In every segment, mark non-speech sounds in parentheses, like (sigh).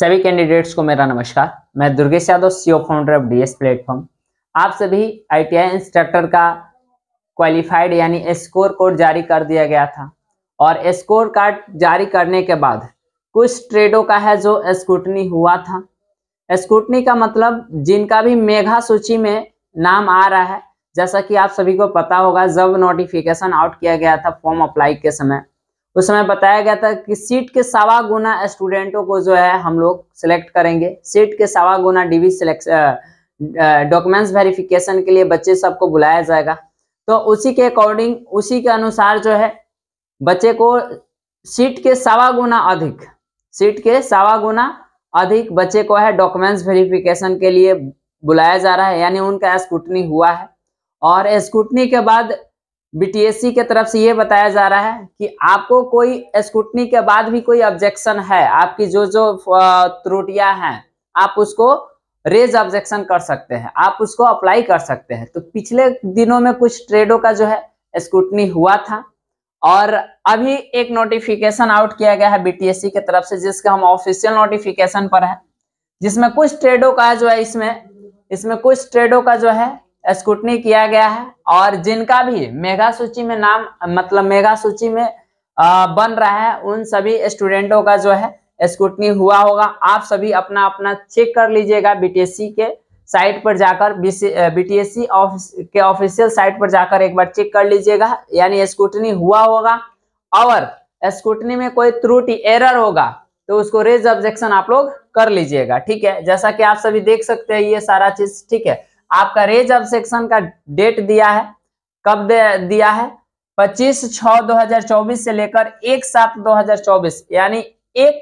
सभी कैंडिडेट्स को मेरा नमस्कार मैं Durgesh Yadav co founder of DS platform आप सभी आईटीआई इंस्ट्रक्टर का क्वालिफाइड यानी स्कोर कोड जारी कर दिया गया था और स्कोर कार्ड जारी करने के बाद कुछ ट्रेडों का है जो स्कूटनी हुआ था स्कूटनी का मतलब जिनका भी मेघा सूची में नाम आ रहा है जैसा कि आप सभी को पता होगा जब नोटिफिकेशन आउट किया गया था फॉर्म अप्लाई के समय उस समय बताया गया था कि सीट के सवा गुना स्टूडेंटों को जो है हम लोग सिलेक्ट करेंगे सीट के सवा गुना डीवी डॉक्यूमेंट्स वेरिफिकेशन के लिए बच्चे सबको बुलाया जाएगा तो उसी के अकॉर्डिंग उसी के अनुसार जो है बच्चे को सीट के सवा गुना अधिक सीट के सवा गुना अधिक बच्चे को है डॉक्यूमेंट्स वेरिफिकेशन के लिए बुलाया जा रहा है यानी उनका स्कूटनी हुआ है और स्कूटनी के बाद बीटीएससी के तरफ से ये बताया जा रहा है कि आपको कोई स्कूटनी के बाद भी कोई ऑब्जेक्शन है आपकी जो जो त्रुटियां हैं आप उसको रेज ऑब्जेक्शन कर सकते हैं आप उसको अप्लाई कर सकते हैं तो पिछले दिनों में कुछ ट्रेडों का जो है स्कूटनी हुआ था और अभी एक नोटिफिकेशन आउट किया गया है बीटीएससी के तरफ से जिसका हम ऑफिशियल नोटिफिकेशन पर है जिसमें कुछ ट्रेडों का जो है इसमें इसमें कुछ ट्रेडों का जो है स्कूटनी किया गया है और जिनका भी मेगा सूची में नाम मतलब मेगा सूची में आ, बन रहा है उन सभी स्टूडेंटों का जो है स्कूटनी हुआ होगा आप सभी अपना अपना चेक कर लीजिएगा बीटीएससी के साइट पर जाकर बीटीएससी ऑफिस के ऑफिशियल साइट पर जाकर एक बार चेक कर लीजिएगा यानी स्कूटनी हुआ होगा और स्कूटनी में कोई त्रुटि एरर होगा तो उसको रेज ऑब्जेक्शन आप लोग कर लीजिएगा ठीक है जैसा कि आप सभी देख सकते हैं ये सारा चीज ठीक है आपका रेज ऑफ सेक्शन का डेट दिया है कब दिया है 25 छः 2024 से लेकर 1 सात 2024 यानी 1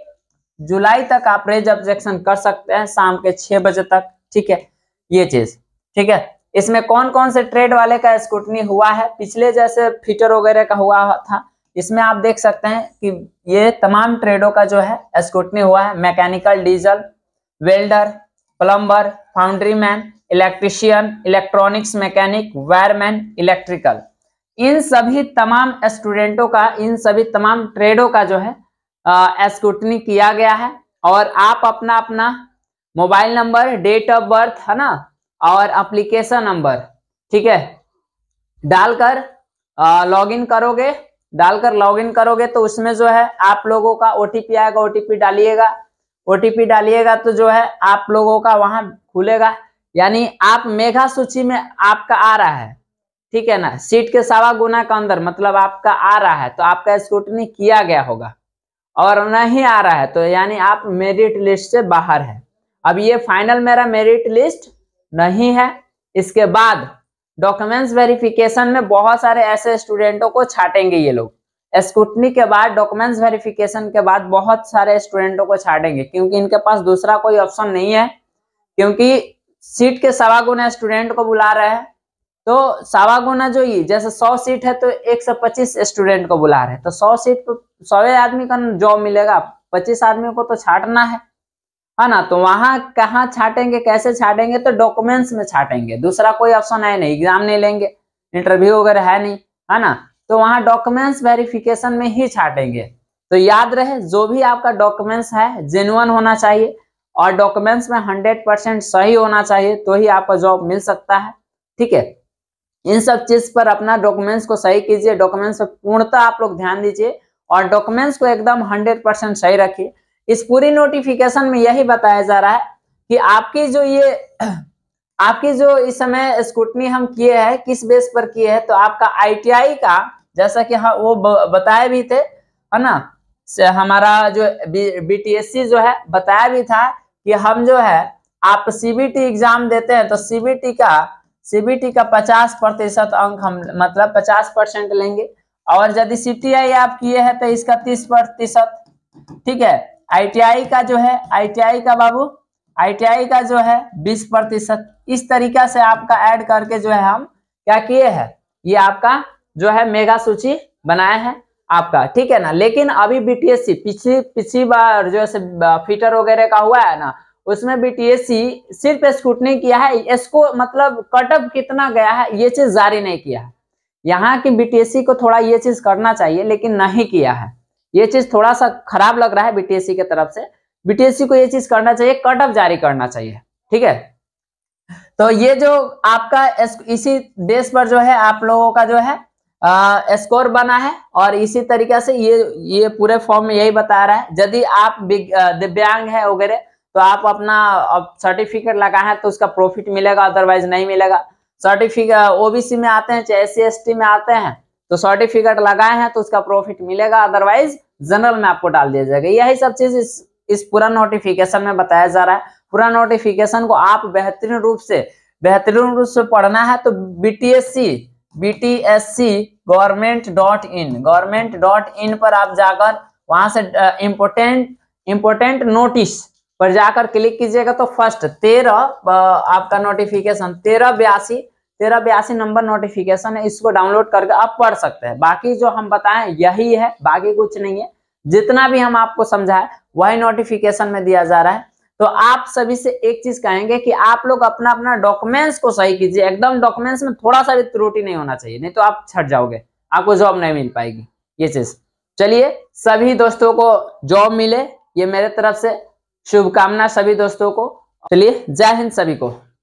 जुलाई तक आप रेज ऑब्जेक्शन कर सकते हैं शाम के छह बजे तक ठीक है ये चीज ठीक है इसमें कौन कौन से ट्रेड वाले का स्कूटनी हुआ है पिछले जैसे फिटर वगैरह का हुआ था इसमें आप देख सकते हैं कि ये तमाम ट्रेडों का जो है स्कूटनी हुआ है mechanical diesel welder plumber foundry man electrician electronics mechanic wireman electrical इन सभी तमाम स्टूडेंटों का इन सभी तमाम ट्रेडों का जो है स्क्रूटनी किया गया है और आप अपना अपना mobile number date of birth है ना और अप्लीकेशन नंबर ठीक है डालकर लॉगिन करोगे डालकर लॉगिन करोगे तो उसमें जो है आप लोगों का ओटीपी आएगा ओटीपी डालिएगा ओटीपी डालिएगा तो जो है आप लोगों का वहां खुलेगा यानी आप मेघा सूची में आपका आ रहा है ठीक है ना सीट के सवा गुना का अंदर मतलब आपका आ रहा है तो आपका स्क्रूटनी किया गया होगा और नहीं आ रहा है तो यानी आप मेरिट लिस्ट से बाहर है अब ये फाइनल मेरा मेरिट लिस्ट नहीं है इसके बाद डॉक्यूमेंट्स वेरिफिकेशन में बहुत सारे ऐसे स्टूडेंटों को छाटेंगे ये लोग स्कूटनी के बाद डॉक्यूमेंट्स वेरिफिकेशन के बाद बहुत सारे स्टूडेंटों को छाटेंगे क्योंकि इनके पास दूसरा कोई ऑप्शन नहीं है क्योंकि सीट के सवा गुना स्टूडेंट को बुला रहे हैं तो सवा गुना जो ये जैसे सौ सीट है तो एक सौ पच्चीस स्टूडेंट को बुला रहे हैं तो सौ सीट पर सौ आदमी का जॉब मिलेगा पच्चीस आदमी को तो छाटना है है हाँ ना तो वहां कहाँ छाटेंगे कैसे छाटेंगे तो डॉक्यूमेंट्स में छाटेंगे दूसरा कोई ऑप्शन है नहीं एग्जाम नहीं लेंगे इंटरव्यू वगैरह है नहीं है हाँ ना तो वहां डॉक्यूमेंट्स वेरिफिकेशन में ही छाटेंगे तो याद रहे जो भी आपका डॉक्यूमेंट्स है जेन्युअन होना चाहिए और डॉक्यूमेंट्स में हंड्रेड परसेंट सही होना चाहिए तो ही आपको जॉब मिल सकता है ठीक है इन सब चीज पर अपना डॉक्यूमेंट्स को सही कीजिए डॉक्यूमेंट्स पर पूर्णतः आप लोग ध्यान दीजिए और डॉक्यूमेंट्स को एकदम हंड्रेड परसेंट सही रखिए इस पूरी नोटिफिकेशन में यही बताया जा रहा है कि आपकी जो ये (clears throat) आपकी जो इस समय स्कूटनी हम किए है किस बेस पर किए है तो आपका आईटीआई का जैसा कि हाँ वो बताए भी थे है ना हमारा जो बी बीटीएससी जो है बताया भी था कि हम जो है आप सीबीटी एग्जाम देते हैं तो सीबीटी का सीबीटी का 50 प्रतिशत अंक हम मतलब 50 परसेंट लेंगे और यदि सीटीआई आप किए हैं तो इसका 30 प्रतिशत ठीक है आईटीआई का जो है आईटीआई का बाबू आईटीआई का जो है 20 प्रतिशत इस तरीका से आपका ऐड करके जो है हम क्या किए हैं ये आपका जो है मेगा सूची बनाया है आपका ठीक है ना लेकिन अभी बीटीएससी पिछली पिछली बार जो फीटर फिटर वगैरह का हुआ है ना उसमें बीटीएससी सिर्फ स्क्रूटनी किया है इसको मतलब कटअप कितना गया है ये चीज जारी नहीं किया है यहाँ की बीटीएससी को थोड़ा ये चीज करना चाहिए लेकिन नहीं किया है ये चीज थोड़ा सा खराब लग रहा है बीटीएससी की तरफ से बीटीएससी को ये चीज करना चाहिए कट जारी करना चाहिए ठीक है तो ये जो आपका इसी देश पर जो है आप लोगों का जो है स्कोर बना है और इसी तरीके से ये ये पूरे फॉर्म में यही बता रहा है यदि आप दिव्यांग है वगैरह तो आप अपना सर्टिफिकेट लगाए तो उसका प्रॉफिट मिलेगा अदरवाइज नहीं मिलेगा सर्टिफिकेट ओबीसी में आते हैं चाहे एस सी में आते हैं तो सर्टिफिकेट लगाए हैं तो उसका प्रॉफिट मिलेगा अदरवाइज जनरल में आपको डाल दिया जाएगा यही सब चीज इस इस पूरा नोटिफिकेशन में बताया जा रहा है पूरा नोटिफिकेशन को आप बेहतरीन रूप से बेहतरीन रूप से पढ़ना है तो BTSC BTSC government dot in government dot in पर आप जाकर वहां से इम्पोर्टेंट इम्पोर्टेंट नोटिस पर जाकर क्लिक कीजिएगा तो फर्स्ट तेरह आपका नोटिफिकेशन तेरह बयासी तेरह बयासी नंबर नोटिफिकेशन है इसको डाउनलोड करके आप पढ़ सकते हैं बाकी जो हम बताएं यही है बाकी कुछ नहीं है जितना भी हम आपको समझाए वही नोटिफिकेशन में दिया जा रहा है तो आप सभी से एक चीज कहेंगे कि आप लोग अपना अपना डॉक्यूमेंट्स को सही कीजिए एकदम डॉक्यूमेंट्स में थोड़ा सा भी त्रुटि नहीं होना चाहिए नहीं तो आप छट जाओगे आपको जॉब नहीं मिल पाएगी ये चीज चलिए सभी दोस्तों को जॉब मिले ये मेरे तरफ से शुभकामना सभी दोस्तों को चलिए जय हिंद सभी को